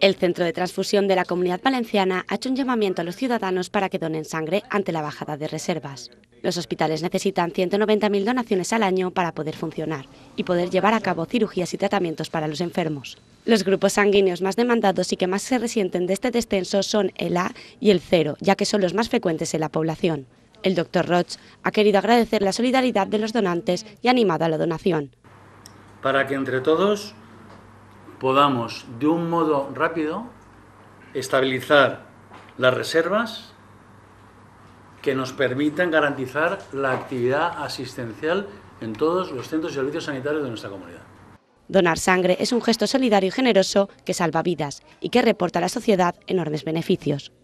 El Centro de Transfusión de la Comunidad Valenciana ha hecho un llamamiento a los ciudadanos para que donen sangre ante la bajada de reservas. Los hospitales necesitan 190.000 donaciones al año para poder funcionar y poder llevar a cabo cirugías y tratamientos para los enfermos. Los grupos sanguíneos más demandados y que más se resienten de este descenso son el A y el cero, ya que son los más frecuentes en la población. El doctor Roch ha querido agradecer la solidaridad de los donantes y animado a la donación. Para que entre todos podamos de un modo rápido estabilizar las reservas que nos permitan garantizar la actividad asistencial en todos los centros y servicios sanitarios de nuestra comunidad. Donar sangre es un gesto solidario y generoso que salva vidas y que reporta a la sociedad enormes beneficios.